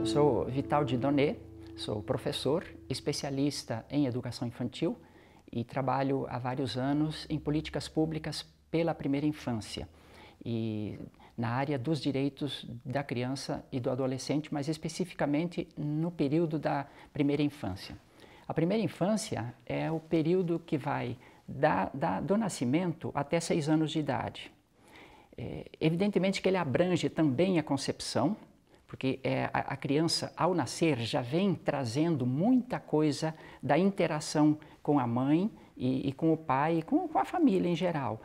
Eu sou Vital de Doné. sou professor, especialista em educação infantil e trabalho há vários anos em políticas públicas pela primeira infância e na área dos direitos da criança e do adolescente, mas especificamente no período da primeira infância. A primeira infância é o período que vai da, da, do nascimento até seis anos de idade. É, evidentemente que ele abrange também a concepção, porque é, a, a, criança, ao nascer, já vem trazendo muita coisa da interação com a mãe e, e com o pai e com, com a família em geral.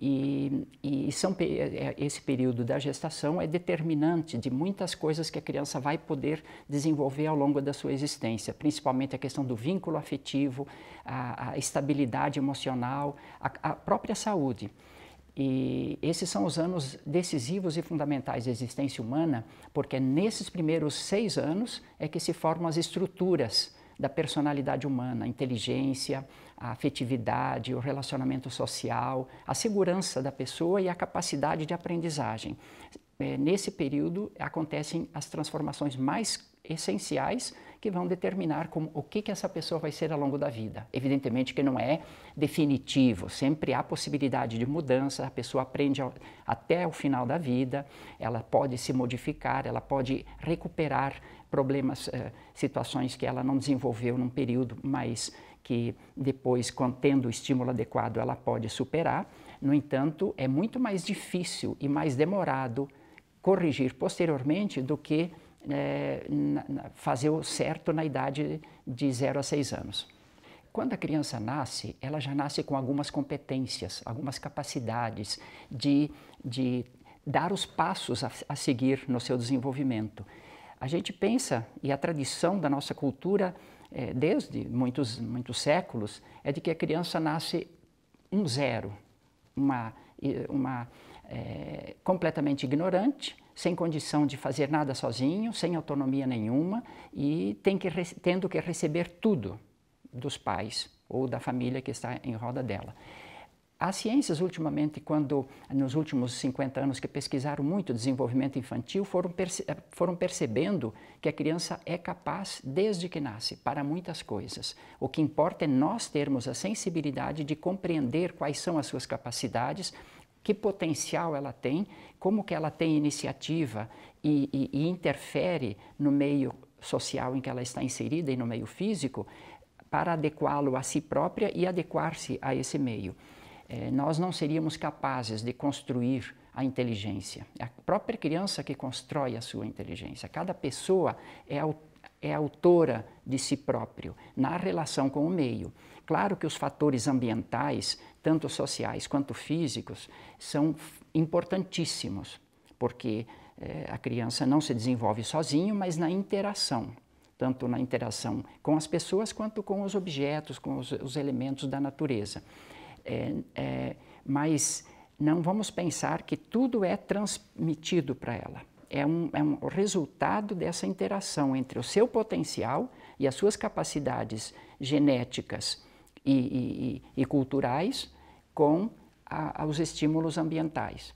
E, e são, é, é, esse período da gestação é determinante de muitas coisas que a criança vai poder desenvolver ao longo da sua existência, principalmente a questão do vínculo afetivo, a, a estabilidade emocional, a, a própria saúde. E esses são os anos decisivos e fundamentais da existência humana, porque nesses primeiros seis anos é que se formam as estruturas da personalidade humana, a inteligência, a afetividade, o relacionamento social, a segurança da pessoa e a capacidade de aprendizagem. É, nesse período acontecem as transformações mais essenciais que vão determinar como, o que, que essa pessoa vai ser ao longo da vida. Evidentemente que não é definitivo, sempre há possibilidade de mudança, a pessoa aprende ao, até o final da vida, ela pode se modificar, ela pode recuperar problemas, eh, situações que ela não desenvolveu num período, mas que depois, contendo o estímulo adequado, ela pode superar. No entanto, é muito mais difícil e mais demorado corrigir posteriormente do que é, fazer o certo na idade de 0 a 6 anos. Quando a criança nasce, ela já nasce com algumas competências, algumas capacidades de, de dar os passos a, a seguir no seu desenvolvimento. A gente pensa, e a tradição da nossa cultura, é, desde muitos, muitos séculos, é de que a criança nasce um zero, uma, uma é, completamente ignorante, sem condição de fazer nada sozinho, sem autonomia nenhuma e tem que, tendo que receber tudo dos pais ou da família que está em roda dela. As ciências ultimamente, quando nos últimos 50 anos que pesquisaram muito desenvolvimento infantil, foram, perce eh, foram percebendo que a criança é capaz desde que nasce para muitas coisas. O que importa é nós termos a sensibilidade de compreender quais são as suas capacidades, que potencial ela tem, como que ela tem iniciativa e, e, e interfere no meio social em que ela está inserida e no meio físico para adequá-lo a si própria e adequar-se a esse meio é, nós não seríamos capazes de construir a inteligência. É a própria criança que constrói a sua inteligência. Cada pessoa é, é autora de si próprio na relação com o meio. Claro que os fatores ambientais, tanto sociais quanto físicos, são importantíssimos, porque é, a criança não se desenvolve sozinho, mas na interação tanto na interação com as pessoas quanto com os objetos, com os, os elementos da natureza. É, é, mas não vamos pensar que tudo é transmitido para ela. É um, é um resultado dessa interação entre o seu potencial e as suas capacidades genéticas e, e, e culturais com a, aos estímulos ambientais.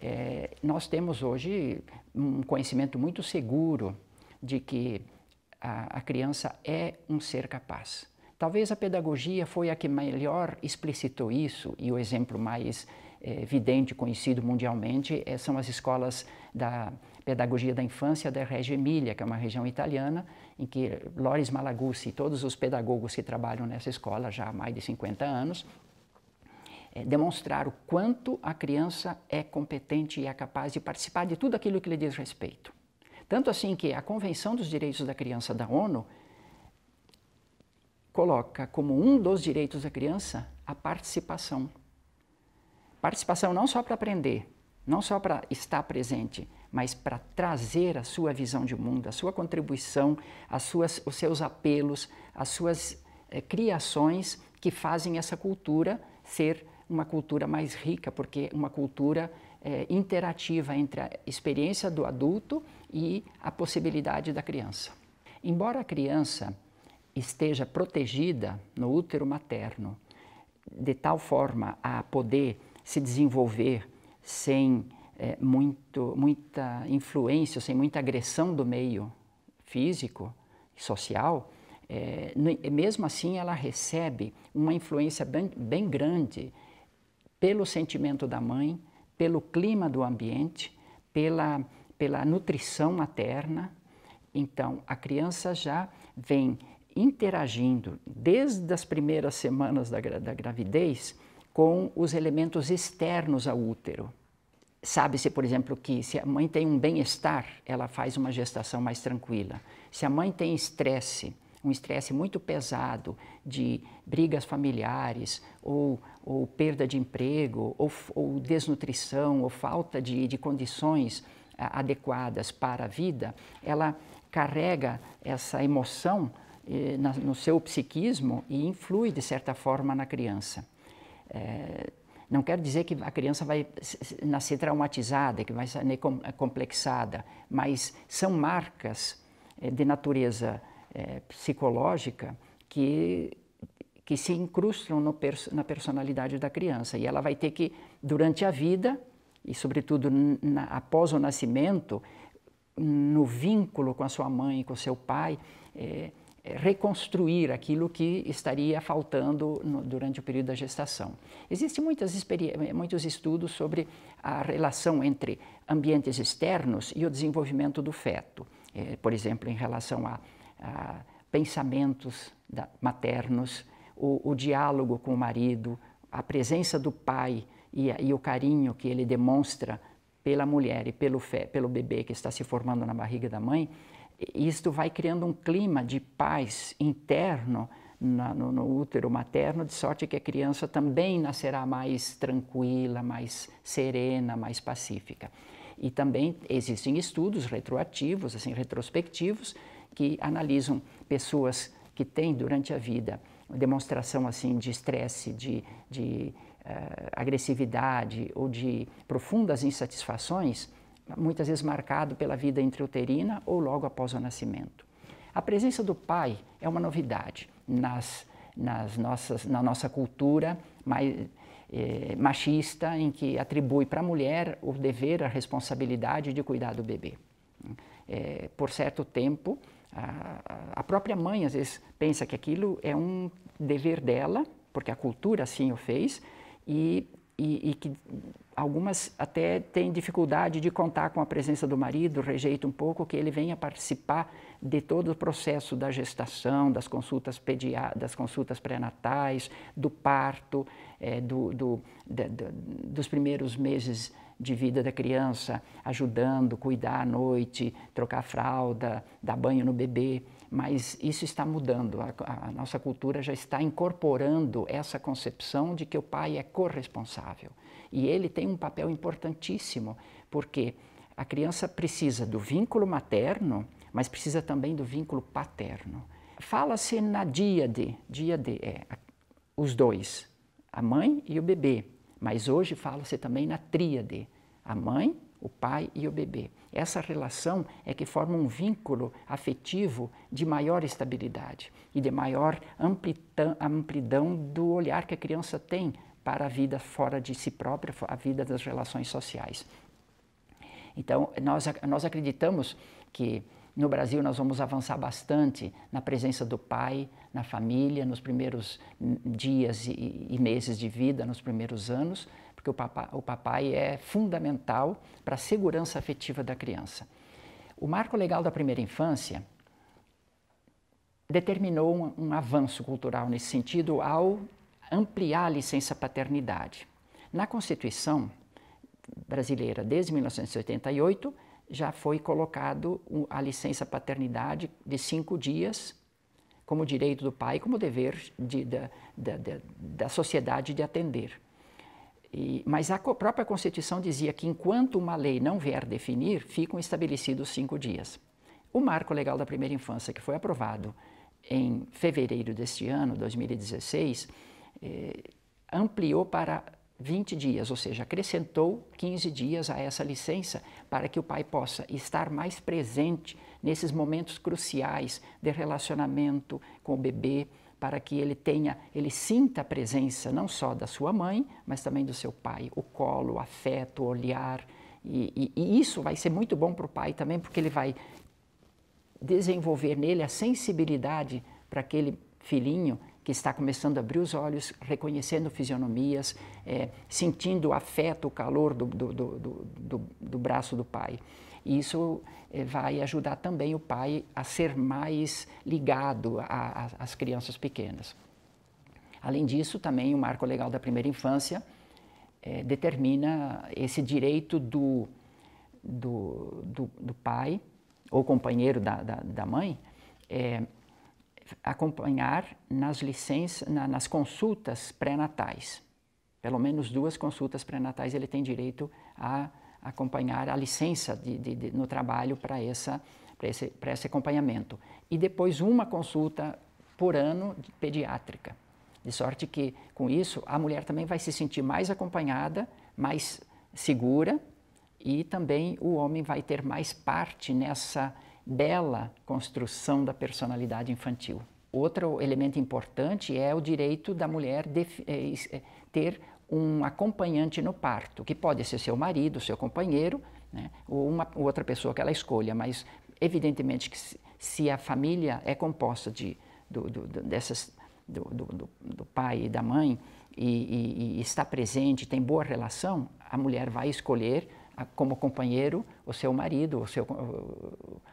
É, nós temos hoje um conhecimento muito seguro de que a, a criança é um ser capaz. Talvez a pedagogia foi a que melhor explicitou isso e o exemplo mais eh, evidente, conhecido mundialmente, eh, são as escolas da pedagogia da infância da Reggio Emília, que é uma região italiana, em que Loris Malaguzzi e todos os pedagogos que trabalham nessa escola já há mais de 50 anos eh, demonstraram o quanto a criança é competente e é capaz de participar de tudo aquilo que lhe diz respeito. Tanto assim que a Convenção dos Direitos da Criança da ONU coloca como um dos direitos da criança a participação. Participação não só para aprender, não só para estar presente, mas para trazer a sua visão de mundo, a sua contribuição, as suas, os seus apelos, as suas eh, criações que fazem essa cultura ser uma cultura mais rica, porque uma cultura eh, interativa entre a experiência do adulto e a possibilidade da criança. Embora a criança esteja protegida no útero materno, de tal forma a poder se desenvolver sem é, muito, muita influência, sem muita agressão do meio físico e social, é, mesmo assim ela recebe uma influência bem, bem grande pelo sentimento da mãe, pelo clima do ambiente, pela, pela nutrição materna. Então, a criança já vem interagindo desde as primeiras semanas da, da gravidez com os elementos externos ao útero. Sabe-se, por exemplo, que se a mãe tem um bem-estar, ela faz uma gestação mais tranquila. Se a mãe tem estresse, um estresse muito pesado de brigas familiares ou, ou perda de emprego ou, ou desnutrição ou falta de, de condições adequadas para a vida, ela carrega essa emoção eh, na, no seu psiquismo e influi de certa forma na criança. Eh, não quer dizer que a criança vai nascer traumatizada, que vai ser eh, complexada, mas são marcas de natureza psicológica que, que se incrustam pers na personalidade da criança. E ela vai ter que, durante a vida, e sobretudo na, após o nascimento, no vínculo com a sua mãe, com o seu pai, é, reconstruir aquilo que estaria faltando no, durante o período da gestação. Existem muitas muitos estudos sobre a relação entre ambientes externos e o desenvolvimento do feto, é, por exemplo, em relação a, a pensamentos da, maternos, o, o, diálogo com o marido, a presença do pai e, e o carinho que ele demonstra pela mulher e pelo, fe, pelo bebê que está se formando na barriga da mãe, isto vai criando um clima de paz interno na, no, no, útero materno, de sorte que a criança também nascerá mais tranquila, mais serena, mais pacífica. E também existem estudos retroativos, assim, retrospectivos, que analisam pessoas que têm durante a vida demonstração assim de estresse, de, de uh, agressividade ou de profundas insatisfações muitas vezes marcado pela vida intrauterina ou logo após o nascimento. A presença do pai é uma novidade nas, nas nossas, na nossa cultura mais, eh, machista, em que atribui para a mulher o dever, a responsabilidade de cuidar do bebê. Eh, por certo tempo, a, a própria mãe às vezes pensa que aquilo é um dever dela, porque a cultura assim o fez, e e, e, que algumas até têm dificuldade de contar com a presença do marido, rejeita um pouco que ele venha participar de todo o processo da gestação, das consultas das consultas pré-natais, do parto, é, do, do, dos primeiros meses de vida da criança, ajudando, cuidar à noite, trocar fralda, dar banho no bebê. Mas isso está mudando. A, a nossa cultura já está incorporando essa concepção de que o pai é corresponsável. E ele tem um papel importantíssimo, porque a criança precisa do vínculo materno, mas precisa também do vínculo paterno. Fala-se na díade, díade é os dois, a mãe e o bebê, mas hoje fala-se também na tríade, a mãe, o pai e o bebê. Essa relação é que forma um vínculo afetivo de maior estabilidade e de maior amplidão do olhar que a criança tem para a vida fora de si própria, a vida das relações sociais. Então, nós, nós acreditamos que no Brasil nós vamos avançar bastante na presença do pai, na família, nos primeiros dias e, e meses de vida, nos primeiros anos, porque o papai, o papai é fundamental para a segurança afetiva da criança. O marco legal da primeira infância determinou um, um avanço cultural nesse sentido ao ampliar a licença paternidade. Na Constituição brasileira, desde 1988, já foi colocado a licença paternidade de cinco dias como direito do pai, como dever de, da, da, da, da, sociedade de atender. E, mas a própria Constituição dizia que enquanto uma lei não vier definir, ficam estabelecidos cinco dias. O Marco Legal da Primeira Infância, que foi aprovado em fevereiro deste ano, 2016, eh, ampliou para 20 dias, ou seja, acrescentou 15 dias a essa licença para que o pai possa estar mais presente nesses momentos cruciais de relacionamento com o bebê, para que ele tenha, ele sinta a presença não só da sua mãe, mas também do seu pai, o colo, o afeto, o olhar. E, e, e isso vai ser muito bom para o pai também, porque ele vai desenvolver nele a sensibilidade para aquele filhinho que está começando a abrir os olhos, reconhecendo fisionomias, é, sentindo o afeto, o calor do, do, do, do braço do pai. E isso é, vai ajudar também o pai a ser mais ligado às crianças pequenas. Além disso, também o marco legal da primeira infância é, determina esse direito do, do, do, do, pai ou companheiro da, da, da mãe é, acompanhar nas licenças, na, nas consultas pré-natais. Pelo menos duas consultas pré-natais ele tem direito a acompanhar a licença de, de, de, no trabalho para essa para esse, para esse acompanhamento. E depois uma consulta por ano pediátrica. De sorte que, com isso, a mulher também vai se sentir mais acompanhada, mais segura e também o homem vai ter mais parte nessa bela construção da personalidade infantil. Outro elemento importante é o direito da mulher de, eh, eh, ter um acompanhante no parto, que pode ser seu marido, seu companheiro, né, ou uma ou outra pessoa que ela escolha, mas evidentemente que se, se a família é composta de, do, do, dessas, do, do, do, pai e da mãe e, e, e, está presente, tem boa relação, a mulher vai escolher como companheiro o seu marido, o, seu,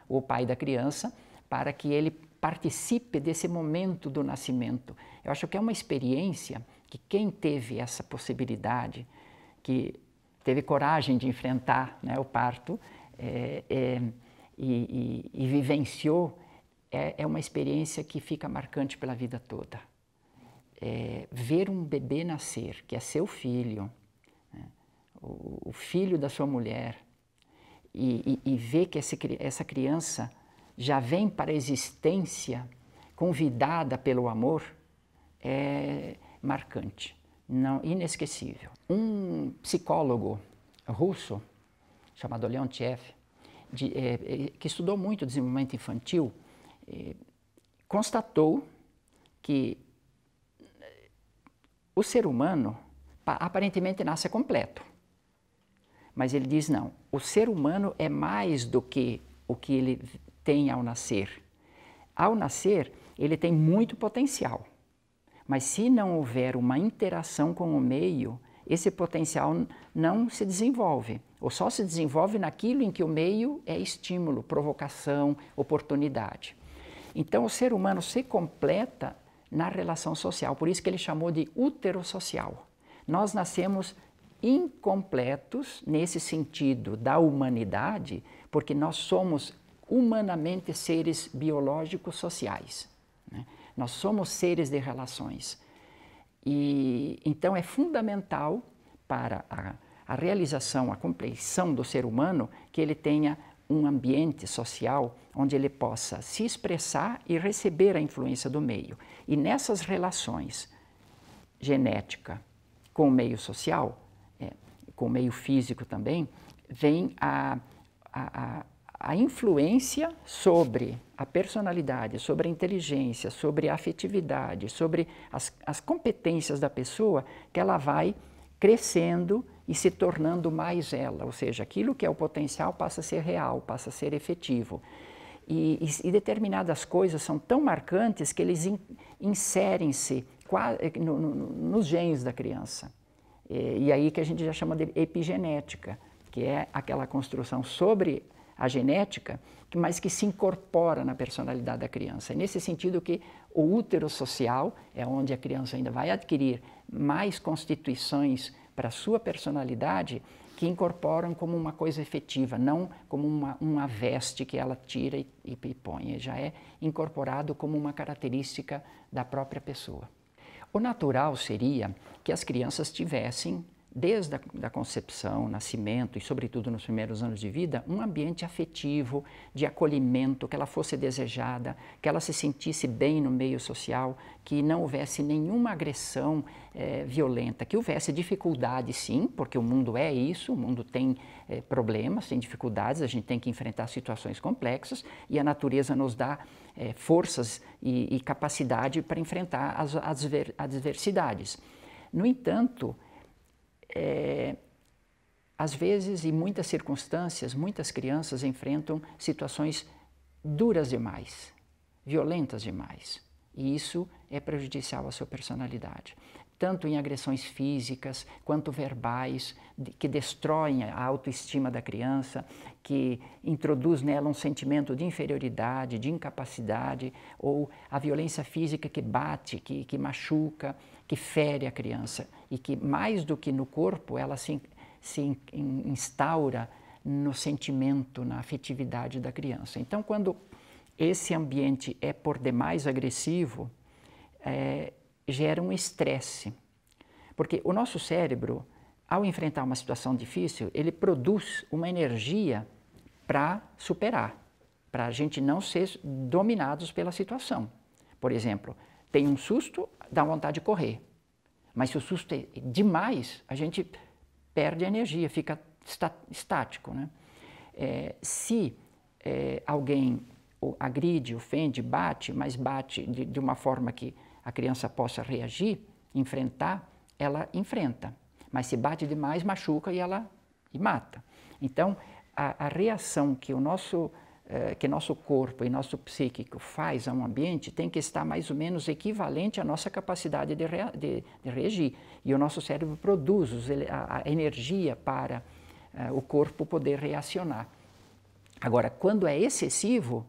o pai da criança, para que ele participe desse momento do nascimento. Eu acho que é uma experiência que quem teve essa possibilidade, que teve coragem de enfrentar né, o parto é, é, e, e, e, vivenciou, é, é uma experiência que fica marcante pela vida toda. É, ver um bebê nascer, que é seu filho, o, filho da sua mulher e, e, e ver que essa criança já vem para a existência convidada pelo amor é marcante, não inesquecível. Um psicólogo russo chamado Leontiev, de, é, é, que estudou muito desenvolvimento infantil, é, constatou que é, o ser humano aparentemente nasce completo. Mas ele diz não, o ser humano é mais do que o que ele tem ao nascer. Ao nascer, ele tem muito potencial. Mas se não houver uma interação com o meio, esse potencial não se desenvolve, ou só se desenvolve naquilo em que o meio é estímulo, provocação, oportunidade. Então, o ser humano se completa na relação social, por isso que ele chamou de útero social. Nós nascemos incompletos nesse sentido da humanidade, porque nós somos humanamente seres biológicos sociais. Né? Nós somos seres de relações. E então é fundamental para a, a realização, a compreensão do ser humano que ele tenha um ambiente social onde ele possa se expressar e receber a influência do meio. E nessas relações genética com o meio social, com o meio físico também, vem a, a, a influência sobre a personalidade, sobre a inteligência, sobre a afetividade, sobre as, as, competências da pessoa, que ela vai crescendo e se tornando mais ela, ou seja, aquilo que é o potencial passa a ser real, passa a ser efetivo. E, e, e determinadas coisas são tão marcantes que eles in, inserem-se nos no, genes da criança. E, é, e aí que a gente já chama de epigenética, que é aquela construção sobre a genética, mas que se incorpora na personalidade da criança. É nesse sentido que o útero social é onde a criança ainda vai adquirir mais constituições para a sua personalidade que incorporam como uma coisa efetiva, não como uma, uma veste que ela tira e, e põe. Já é incorporado como uma característica da própria pessoa. O natural seria que as crianças tivessem desde a da concepção, nascimento e, sobretudo, nos primeiros anos de vida, um ambiente afetivo, de acolhimento, que ela fosse desejada, que ela se sentisse bem no meio social, que não houvesse nenhuma agressão eh, violenta, que houvesse dificuldade, sim, porque o mundo é isso, o mundo tem eh, problemas, tem dificuldades, a gente tem que enfrentar situações complexas e a natureza nos dá eh, forças e, e capacidade para enfrentar as, as adversidades. No entanto, é, às vezes, em muitas circunstâncias, muitas crianças enfrentam situações duras demais, violentas demais. E isso é prejudicial à sua personalidade, tanto em agressões físicas quanto verbais, que destroem a autoestima da criança, que introduz nela um sentimento de inferioridade, de incapacidade, ou a violência física que bate, que, que machuca que fere a criança e que, mais do que no corpo, ela se, se instaura no sentimento, na afetividade da criança. Então, quando esse ambiente é por demais agressivo, é, gera um estresse. Porque o nosso cérebro, ao enfrentar uma situação difícil, ele produz uma energia para superar, para a gente não ser dominados pela situação. Por exemplo, tem um susto, dá vontade de correr. Mas se o susto é demais, a gente perde a energia, fica estático. Né? É, se é, alguém agride, ofende, bate, mas bate de, de uma forma que a criança possa reagir, enfrentar, ela enfrenta. Mas se bate demais, machuca e ela e mata. Então, a, a reação que o nosso é, que nosso corpo e nosso psíquico faz a um ambiente tem que estar mais ou menos equivalente à nossa capacidade de, rea, de, de reagir. E o nosso cérebro produz os, a, a, energia para é, o corpo poder reacionar. Agora, quando é excessivo,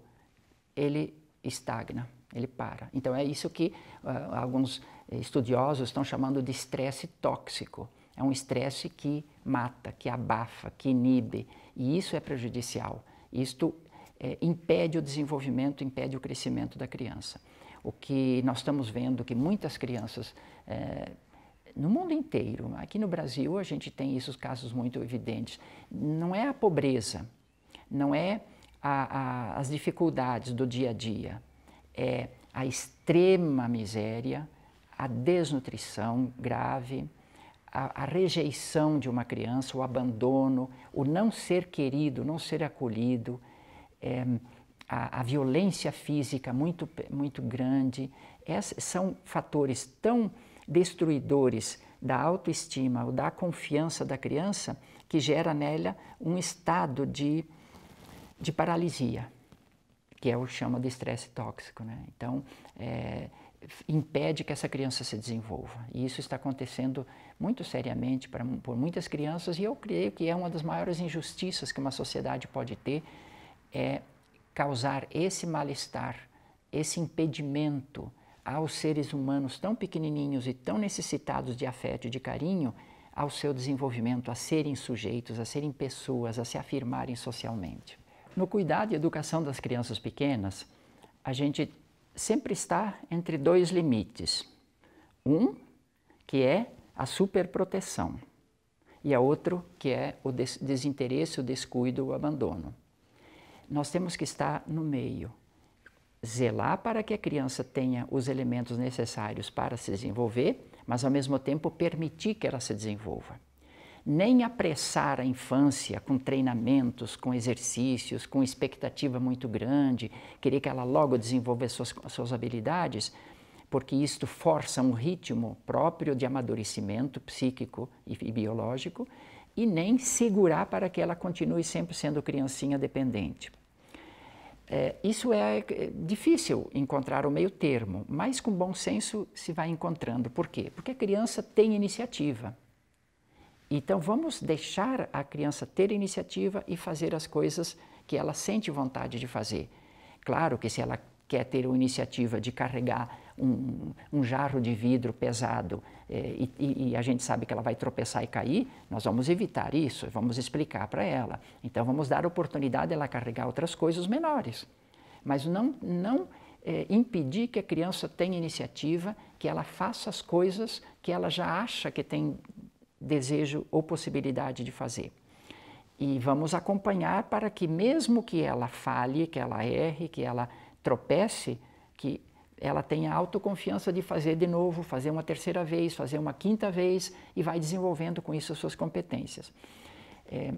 ele estagna, ele para. Então, é isso que uh, alguns estudiosos estão chamando de estresse tóxico. É um estresse que mata, que abafa, que inibe, e isso é prejudicial. Isto é, impede o desenvolvimento, impede o crescimento da criança. O que nós estamos vendo que muitas crianças é, no mundo inteiro, aqui no Brasil a gente tem esses casos muito evidentes. Não é a pobreza, não é a, a, as dificuldades do dia a dia, é a extrema miséria, a desnutrição grave, a, a, rejeição de uma criança, o abandono, o não ser querido, não ser acolhido, é, a, a, violência física muito, muito grande. são fatores tão destruidores da autoestima ou da confiança da criança que gera nela um estado de, de paralisia, que é o chama de estresse tóxico. Né? Então, é, impede que essa criança se desenvolva. E isso está acontecendo muito seriamente para, por muitas crianças, e eu creio que é uma das maiores injustiças que uma sociedade pode ter é causar esse mal-estar, esse impedimento aos seres humanos tão pequenininhos e tão necessitados de afeto e de carinho ao seu desenvolvimento, a serem sujeitos, a serem pessoas, a se afirmarem socialmente. No cuidado e educação das crianças pequenas, a gente sempre está entre dois limites. Um, que é a superproteção, e a outro, que é o des desinteresse, o descuido, o abandono. Nós temos que estar no meio, zelar para que a criança tenha os elementos necessários para se desenvolver, mas ao mesmo tempo permitir que ela se desenvolva. Nem apressar a infância com treinamentos, com exercícios, com expectativa muito grande, querer que ela logo desenvolva suas, suas habilidades, porque isto força um ritmo próprio de amadurecimento psíquico e biológico e nem segurar para que ela continue sempre sendo criancinha dependente. É, isso é, é difícil encontrar o meio termo, mas com bom senso se vai encontrando. Por quê? Porque a criança tem iniciativa. Então vamos deixar a criança ter iniciativa e fazer as coisas que ela sente vontade de fazer. Claro que se ela quer ter uma iniciativa de carregar um, um jarro de vidro pesado é, e, e, e a gente sabe que ela vai tropeçar e cair, nós vamos evitar isso, vamos explicar para ela. Então vamos dar oportunidade ela carregar outras coisas menores, mas não, não é, impedir que a criança tenha iniciativa, que ela faça as coisas que ela já acha que tem desejo ou possibilidade de fazer. E vamos acompanhar para que, mesmo que ela falhe, que ela erre, que ela tropece, que ela tem a autoconfiança de fazer de novo, fazer uma terceira vez, fazer uma quinta vez e vai desenvolvendo com isso as suas competências. É,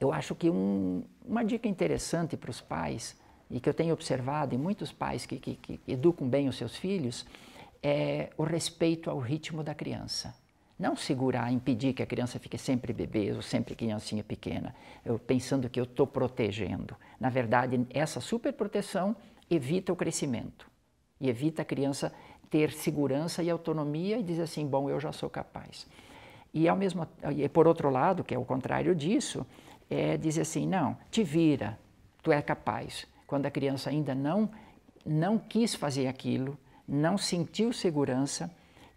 eu acho que um, uma dica interessante para os pais, e que eu tenho observado em muitos pais que, que, que educam bem os seus filhos, é o respeito ao ritmo da criança. Não segurar, impedir que a criança fique sempre bebê ou sempre criancinha pequena, eu, pensando que eu estou protegendo. Na verdade, essa superproteção evita o crescimento e evita a criança ter segurança e autonomia e dizer assim, bom, eu já sou capaz. E ao mesmo e por outro lado, que é o contrário disso, é dizer assim, não, te vira, tu é capaz. Quando a criança ainda não não quis fazer aquilo, não sentiu segurança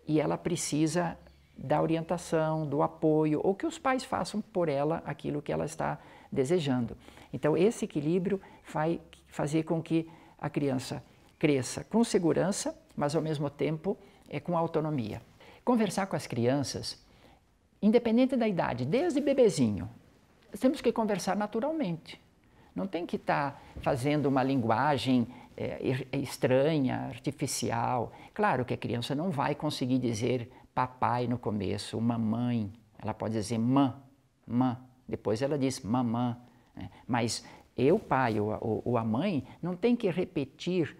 e ela precisa da orientação, do apoio, ou que os pais façam por ela aquilo que ela está desejando. Então, esse equilíbrio vai fazer com que a criança cresça com segurança, mas ao mesmo tempo é, com autonomia. Conversar com as crianças, independente da idade, desde bebezinho, temos que conversar naturalmente. Não tem que estar tá fazendo uma linguagem é, é, estranha, artificial. Claro que a criança não vai conseguir dizer papai no começo, mamãe. Ela pode dizer mã, mã. Depois ela diz mamã. Né? Mas eu, pai ou a, ou a mãe, não tem que repetir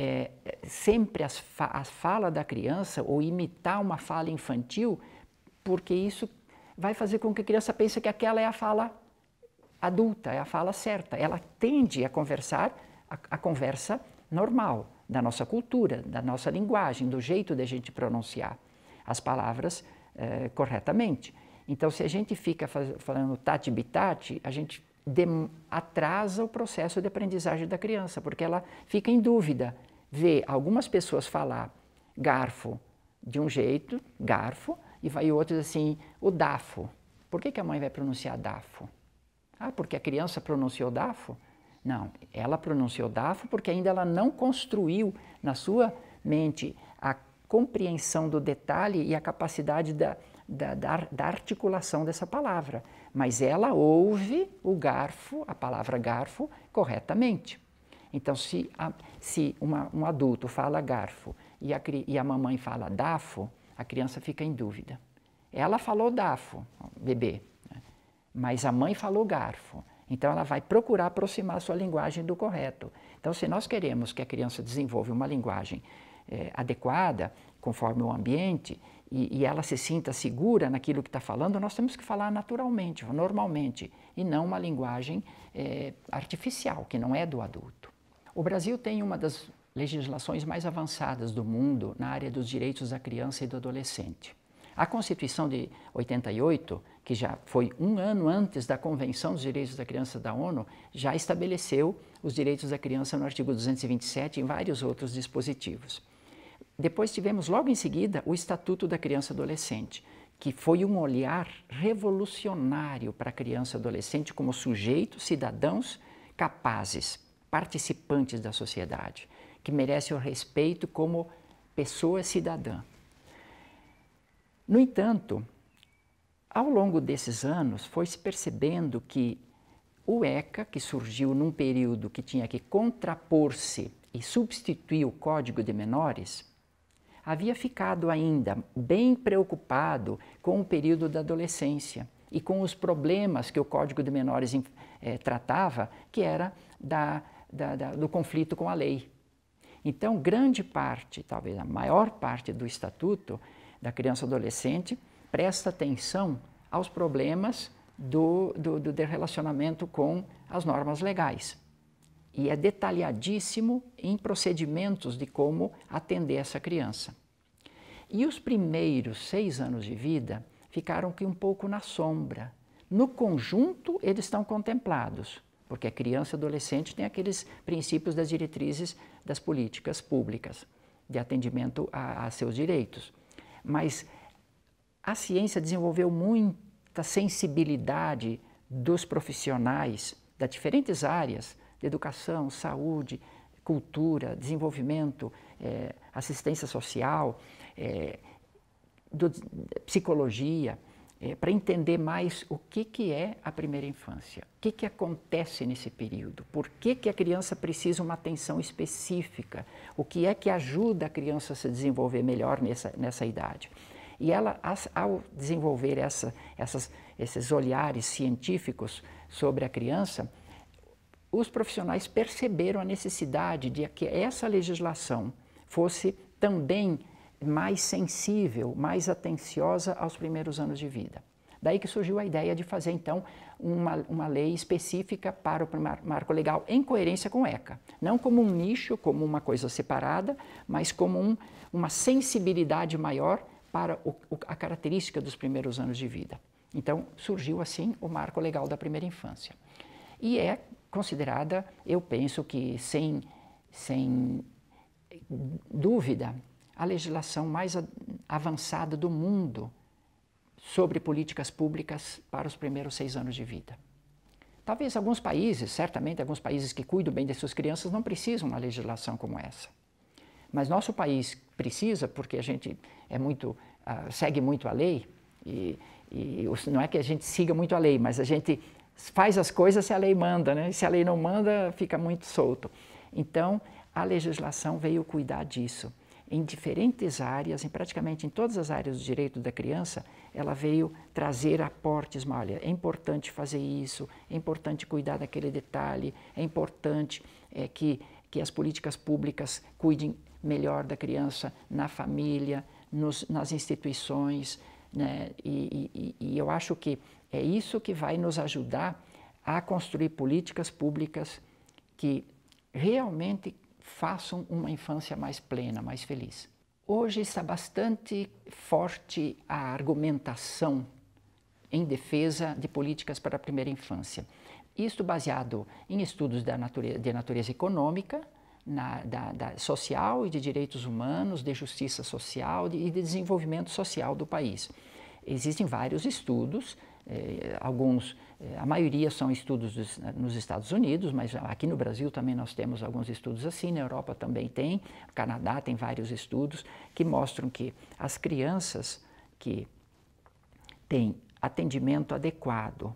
é, sempre as fa a fala da criança ou imitar uma fala infantil, porque isso vai fazer com que a criança pense que aquela é a fala adulta, é a fala certa. Ela tende a conversar a, a conversa normal, da nossa cultura, da nossa linguagem, do jeito de a gente pronunciar as palavras é, corretamente. Então, se a gente fica faz, falando tati-bitati, a gente atrasa o processo de aprendizagem da criança, porque ela fica em dúvida vê algumas pessoas falar garfo de um jeito, garfo, e vai outros assim, o dafo. Por que, que a mãe vai pronunciar dafo? Ah, porque a criança pronunciou dafo? Não, ela pronunciou dafo porque ainda ela não construiu na sua mente a compreensão do detalhe e a capacidade da, da, da, da, articulação dessa palavra, mas ela ouve o garfo, a palavra garfo, corretamente. Então, se, a, se uma, um adulto fala garfo e a, e a mamãe fala dafo, a criança fica em dúvida. Ela falou dafo, bebê, né? mas a mãe falou garfo. Então, ela vai procurar aproximar a sua linguagem do correto. Então, se nós queremos que a criança desenvolva uma linguagem é, adequada, conforme o ambiente, e, e, ela se sinta segura naquilo que está falando, nós temos que falar naturalmente, normalmente, e não uma linguagem é, artificial, que não é do adulto. O Brasil tem uma das legislações mais avançadas do mundo na área dos direitos da criança e do adolescente. A Constituição de 88, que já foi um ano antes da Convenção dos Direitos da Criança da ONU, já estabeleceu os direitos da criança no artigo 227 e em vários outros dispositivos. Depois tivemos logo em seguida o Estatuto da Criança e Adolescente, que foi um olhar revolucionário para a criança e adolescente como sujeitos, cidadãos capazes participantes da sociedade, que merecem o respeito como pessoa cidadã. No entanto, ao longo desses anos, foi se percebendo que o ECA, que surgiu num período que tinha que contrapor-se e substituir o Código de Menores, havia ficado ainda bem preocupado com o período da adolescência e com os problemas que o Código de Menores eh, tratava, que era da da, da, do conflito com a lei. Então, grande parte, talvez a maior parte do estatuto da criança e adolescente presta atenção aos problemas do, do, do, do relacionamento com as normas legais. E é detalhadíssimo em procedimentos de como atender essa criança. E os primeiros seis anos de vida ficaram aqui um pouco na sombra. No conjunto, eles estão contemplados, porque a criança e o adolescente tem aqueles princípios das diretrizes das políticas públicas de atendimento a, a seus direitos. Mas a ciência desenvolveu muita sensibilidade dos profissionais das diferentes áreas de educação, saúde, cultura, desenvolvimento, eh, assistência social, eh, do, psicologia, é, para entender mais o que, que é a primeira infância, o que, que acontece nesse período, por que, que a criança precisa uma atenção específica, o que é que ajuda a criança a se desenvolver melhor nessa, nessa idade. E ela, ao desenvolver essa, essas, esses olhares científicos sobre a criança, os profissionais perceberam a necessidade de que essa legislação fosse também mais sensível, mais atenciosa aos primeiros anos de vida. Daí que surgiu a ideia de fazer, então, uma, uma lei específica para o marco legal, em coerência com o ECA. Não como um nicho, como uma coisa separada, mas como um, uma sensibilidade maior para o, a característica dos primeiros anos de vida. Então, surgiu assim o marco legal da primeira infância. E é considerada, eu penso que sem, sem dúvida, a legislação mais avançada do mundo sobre políticas públicas para os primeiros seis anos de vida. Talvez alguns países, certamente alguns países que cuidam bem de suas crianças, não precisam de uma legislação como essa. Mas nosso país precisa, porque a gente é muito, uh, segue muito a lei, e, e, não é que a gente siga muito a lei, mas a gente faz as coisas se a lei manda, né? E se a lei não manda, fica muito solto. Então, a legislação veio cuidar disso em diferentes áreas, em praticamente em todas as áreas do direito da criança, ela veio trazer aportes, olha, é importante fazer isso, é importante cuidar daquele detalhe, é importante é, que, que as políticas públicas cuidem melhor da criança na família, nos, nas instituições, né? e, e, e eu acho que é isso que vai nos ajudar a construir políticas públicas que realmente façam uma infância mais plena, mais feliz. Hoje está bastante forte a argumentação em defesa de políticas para a primeira infância. Isto baseado em estudos da natureza, de natureza econômica, na, da, da social e de direitos humanos, de justiça social e de desenvolvimento social do país. Existem vários estudos eh, alguns, eh, a maioria são estudos eh, nos Estados Unidos, mas aqui no Brasil também nós temos alguns estudos assim, na Europa também tem, no Canadá tem vários estudos que mostram que as crianças que têm atendimento adequado,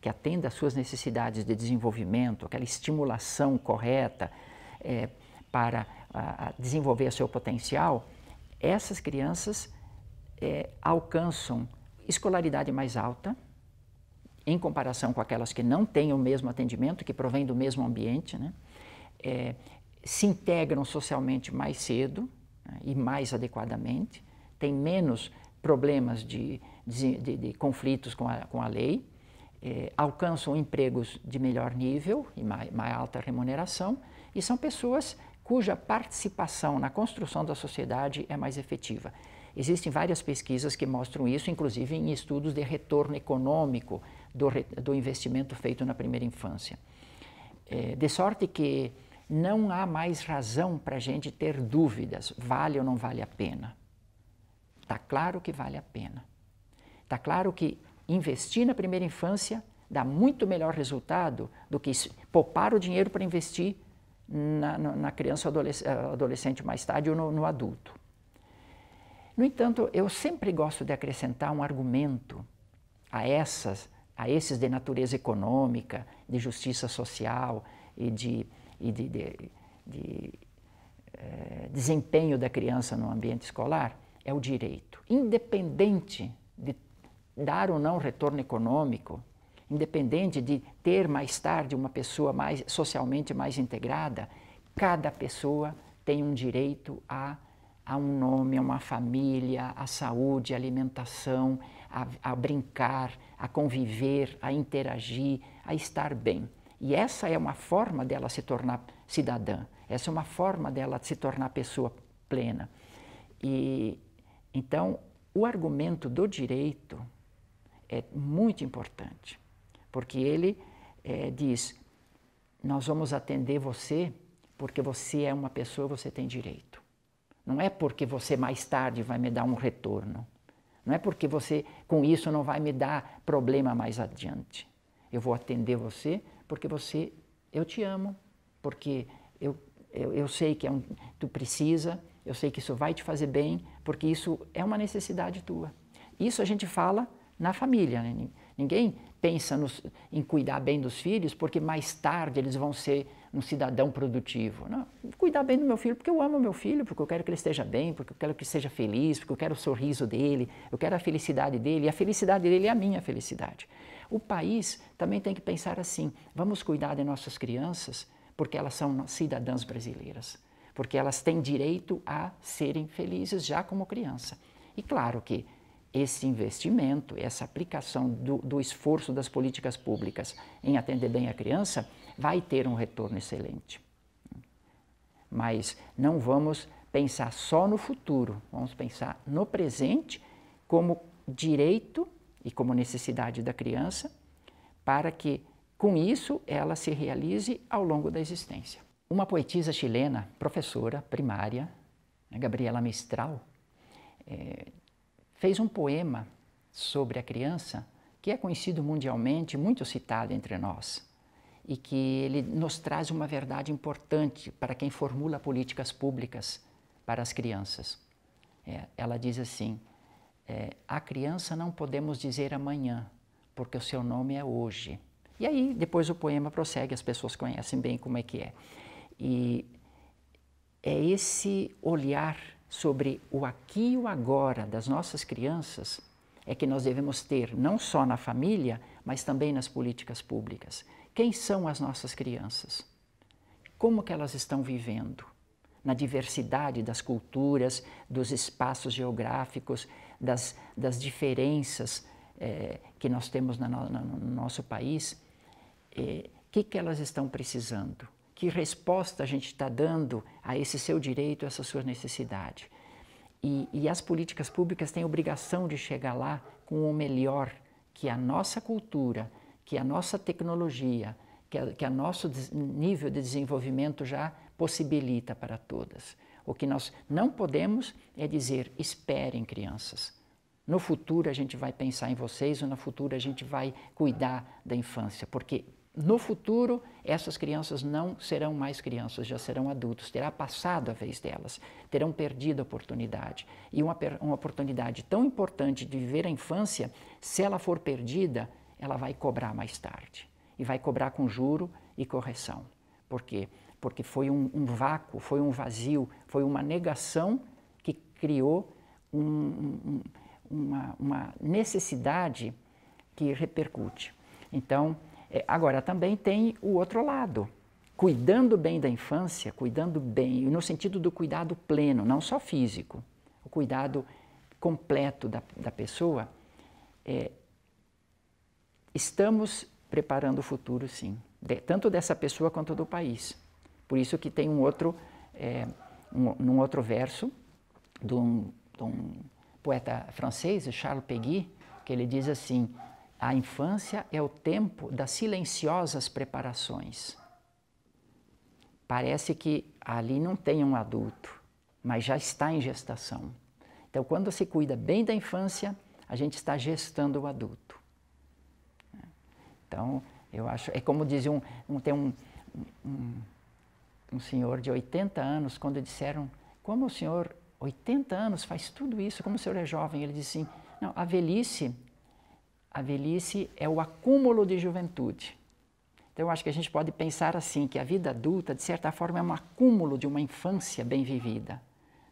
que atenda às suas necessidades de desenvolvimento, aquela estimulação correta é, para a, a desenvolver seu potencial, essas crianças é, alcançam escolaridade mais alta, em comparação com aquelas que não têm o mesmo atendimento, que provém do mesmo ambiente, né? É, se integram socialmente mais cedo né? e mais adequadamente, têm menos problemas de, de, de, de conflitos com a, com a lei, é, alcançam empregos de melhor nível e mais, mais alta remuneração, e são pessoas cuja participação na construção da sociedade é mais efetiva. Existem várias pesquisas que mostram isso, inclusive em estudos de retorno econômico do, do investimento feito na primeira infância. É, de sorte que não há mais razão para a gente ter dúvidas: vale ou não vale a pena? Está claro que vale a pena. Está claro que investir na primeira infância dá muito melhor resultado do que poupar o dinheiro para investir na, na criança ou adolescente mais tarde ou no, no adulto. No entanto, eu sempre gosto de acrescentar um argumento a essas, a esses de natureza econômica, de justiça social e de, e de, de, de eh, desempenho da criança no ambiente escolar, é o direito. Independente de dar ou não retorno econômico, independente de ter mais tarde uma pessoa mais socialmente mais integrada, cada pessoa tem um direito a a um nome, a uma família, a saúde, a alimentação, a, a brincar, a conviver, a interagir, a estar bem. E essa é uma forma dela se tornar cidadã, essa é uma forma dela se tornar pessoa plena. E então o argumento do direito é muito importante, porque ele é, diz: nós vamos atender você porque você é uma pessoa, você tem direito. Não é porque você mais tarde vai me dar um retorno. Não é porque você, com isso, não vai me dar problema mais adiante. Eu vou atender você porque você, eu te amo, porque eu, eu, eu sei que é um, tu precisa, eu sei que isso vai te fazer bem, porque isso é uma necessidade tua. Isso a gente fala na família. Né? Ninguém pensa nos, em cuidar bem dos filhos, porque mais tarde eles vão ser um cidadão produtivo. Não, né? cuidar bem do meu filho, porque eu amo meu filho, porque eu quero que ele esteja bem, porque eu quero que ele seja feliz, porque eu quero o sorriso dele, eu quero a felicidade dele, e a felicidade dele é a minha felicidade. O país também tem que pensar assim: vamos cuidar de nossas crianças, porque elas são cidadãs brasileiras, porque elas têm direito a serem felizes já como criança. E claro que esse investimento, essa aplicação do, do, esforço das políticas públicas em atender bem a criança, vai ter um retorno excelente. Mas não vamos pensar só no futuro, vamos pensar no presente como direito e como necessidade da criança, para que com isso ela se realize ao longo da existência. Uma poetisa chilena, professora primária, né, Gabriela Mistral, é, fez um poema sobre a criança que é conhecido mundialmente, muito citado entre nós, e que ele nos traz uma verdade importante para quem formula políticas públicas para as crianças. É, ela diz assim: é, a criança não podemos dizer amanhã, porque o seu nome é hoje. E aí depois o poema prossegue, as pessoas conhecem bem como é que é. E é esse olhar sobre o aqui e o agora das nossas crianças é que nós devemos ter não só na família, mas também nas políticas públicas. Quem são as nossas crianças? Como que elas estão vivendo? Na diversidade das culturas, dos espaços geográficos, das, das diferenças eh, que nós temos no nosso país, o eh, que, que elas estão precisando? que resposta a gente está dando a esse seu direito, a essa sua necessidade. E, e as políticas públicas têm obrigação de chegar lá com o melhor que a nossa cultura, que a nossa tecnologia, que a, que a nosso nível de desenvolvimento já possibilita para todas. O que nós não podemos é dizer esperem crianças. No futuro a gente vai pensar em vocês, ou no futuro a gente vai cuidar da infância, porque no futuro, essas crianças não serão mais crianças, já serão adultos, terá passado a vez delas, terão perdido a oportunidade. E uma, uma oportunidade tão importante de viver a infância, se ela for perdida, ela vai cobrar mais tarde. E vai cobrar com juro e correção. Por quê? Porque foi um, um vácuo, foi um vazio, foi uma negação que criou um, um, uma, uma necessidade que repercute. Então, é, agora, também tem o outro lado. Cuidando bem da infância, cuidando bem, no sentido do cuidado pleno, não só físico, o cuidado completo da, da pessoa, é, estamos preparando o futuro, sim, de, tanto dessa pessoa quanto do país. Por isso que tem um outro, é, um, num outro verso de um, de um poeta francês, Charles Peguy que ele diz assim: a infância é o tempo das silenciosas preparações. Parece que ali não tem um adulto, mas já está em gestação. Então, quando se cuida bem da infância, a gente está gestando o adulto. Então, eu acho, é como diz um, um tem um, um, um senhor de 80 anos, quando disseram, como o senhor, 80 anos, faz tudo isso, como o senhor é jovem? Ele disse assim, não, a velhice a velhice é o acúmulo de juventude. Então, eu acho que a gente pode pensar assim, que a vida adulta, de certa forma, é um acúmulo de uma infância bem vivida,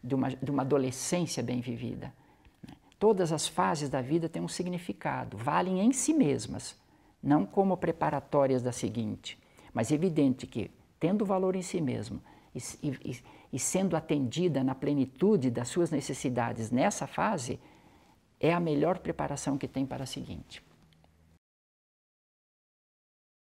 de uma, de uma adolescência bem vivida. Né? Todas as fases da vida têm um significado, valem em si mesmas, não como preparatórias da seguinte. Mas é evidente que, tendo valor em si mesmo e, e, e sendo atendida na plenitude das suas necessidades nessa fase, é a melhor preparação que tem para a seguinte.